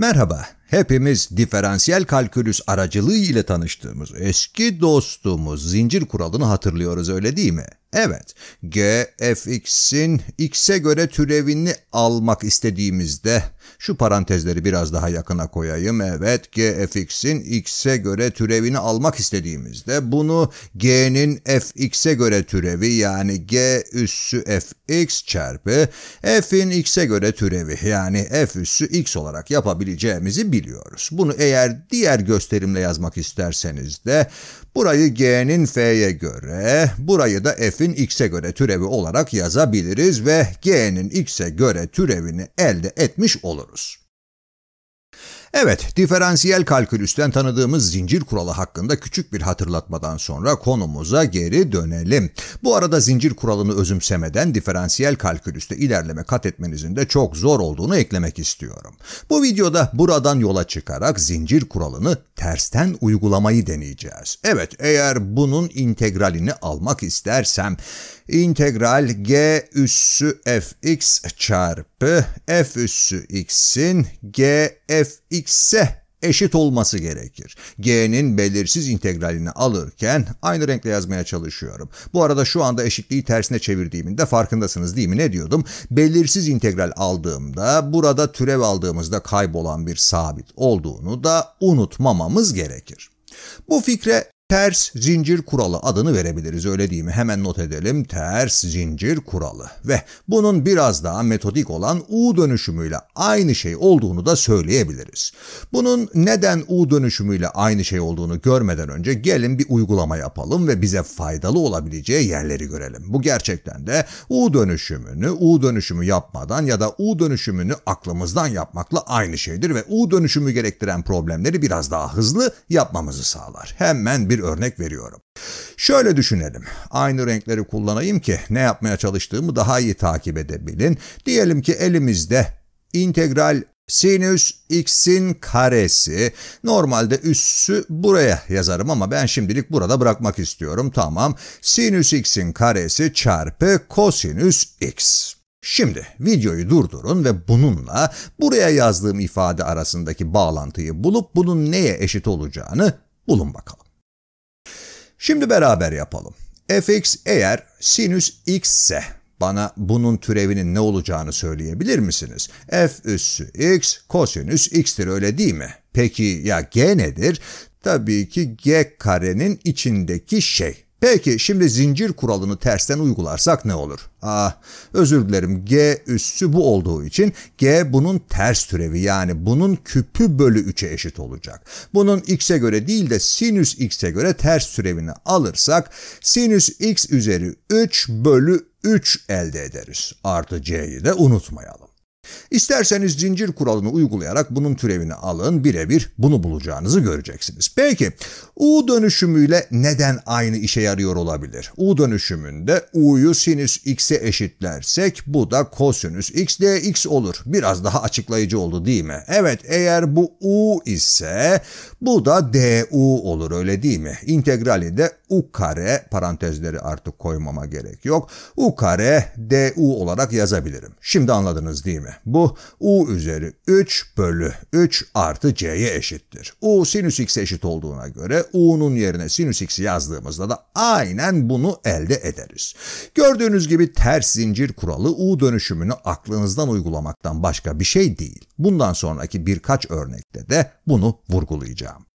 Merhaba, hepimiz diferansiyel kalkülüs aracılığı ile tanıştığımız eski dostumuz zincir kuralını hatırlıyoruz öyle değil mi? Evet, g fx'in x'e göre türevini almak istediğimizde, şu parantezleri biraz daha yakına koyayım. Evet, g fx'in x'e göre türevini almak istediğimizde bunu g'nin fx'e göre türevi yani g üssü fx çarpı f'in x'e göre türevi yani f üssü x olarak yapabileceğimizi biliyoruz. Bunu eğer diğer gösterimle yazmak isterseniz de burayı g'nin f'ye göre, burayı da f harfin x'e göre türevi olarak yazabiliriz ve g'nin x'e göre türevini elde etmiş oluruz. Evet, diferansiyel kalkülüsten tanıdığımız zincir kuralı hakkında küçük bir hatırlatmadan sonra konumuza geri dönelim. Bu arada zincir kuralını özümsemeden diferansiyel kalkülüste ilerleme kat etmenizin de çok zor olduğunu eklemek istiyorum. Bu videoda buradan yola çıkarak zincir kuralını tersten uygulamayı deneyeceğiz. Evet, eğer bunun integralini almak istersem integral g üssü fx çarpı çarpı f üssü x'in g f x'e eşit olması gerekir. G'nin belirsiz integralini alırken aynı renkle yazmaya çalışıyorum. Bu arada şu anda eşitliği tersine çevirdiğimin de farkındasınız değil mi? Ne diyordum? Belirsiz integral aldığımda burada türev aldığımızda kaybolan bir sabit olduğunu da unutmamamız gerekir. Bu fikre Ters zincir kuralı adını verebiliriz öyle değil mi? Hemen not edelim. Ters zincir kuralı. Ve bunun biraz daha metodik olan U dönüşümüyle aynı şey olduğunu da söyleyebiliriz. Bunun neden U dönüşümüyle aynı şey olduğunu görmeden önce gelin bir uygulama yapalım ve bize faydalı olabileceği yerleri görelim. Bu gerçekten de U dönüşümünü U dönüşümü yapmadan ya da U dönüşümünü aklımızdan yapmakla aynı şeydir ve U dönüşümü gerektiren problemleri biraz daha hızlı yapmamızı sağlar. Hemen bir örnek veriyorum. Şöyle düşünelim. Aynı renkleri kullanayım ki ne yapmaya çalıştığımı daha iyi takip edebilin. Diyelim ki elimizde integral sinüs x'in karesi. Normalde üssü buraya yazarım ama ben şimdilik burada bırakmak istiyorum. Tamam. Sinüs x'in karesi çarpı kosinüs x. Şimdi videoyu durdurun ve bununla buraya yazdığım ifade arasındaki bağlantıyı bulup bunun neye eşit olacağını bulun bakalım. Şimdi beraber yapalım. fx eğer sinüs x ise bana bunun türevinin ne olacağını söyleyebilir misiniz? f üssü x kosinüs x'tir öyle değil mi? Peki ya g nedir? Tabii ki g karenin içindeki şey. Peki şimdi zincir kuralını tersten uygularsak ne olur? Ah özür dilerim g üssü bu olduğu için g bunun ters türevi yani bunun küpü bölü 3'e eşit olacak. Bunun x'e göre değil de sinüs x'e göre ters türevini alırsak sinüs x üzeri 3 bölü 3 elde ederiz. Artı c'yi de unutmayalım. İsterseniz zincir kuralını uygulayarak bunun türevini alın birebir bunu bulacağınızı göreceksiniz. Peki U dönüşümüyle neden aynı işe yarıyor olabilir? U dönüşümünde U'yu sinüs x'e eşitlersek bu da kosinüs x dx olur. Biraz daha açıklayıcı oldu değil mi? Evet eğer bu U ise bu da du olur öyle değil mi? İntegrali de u kare parantezleri artık koymama gerek yok. u kare du olarak yazabilirim. Şimdi anladınız değil mi? Bu u üzeri 3 bölü 3 artı c'ye eşittir. u sinüs x eşit olduğuna göre u'nun yerine sinüs x'i yazdığımızda da aynen bunu elde ederiz. Gördüğünüz gibi ters zincir kuralı u dönüşümünü aklınızdan uygulamaktan başka bir şey değil. Bundan sonraki birkaç örnekte de bunu vurgulayacağım.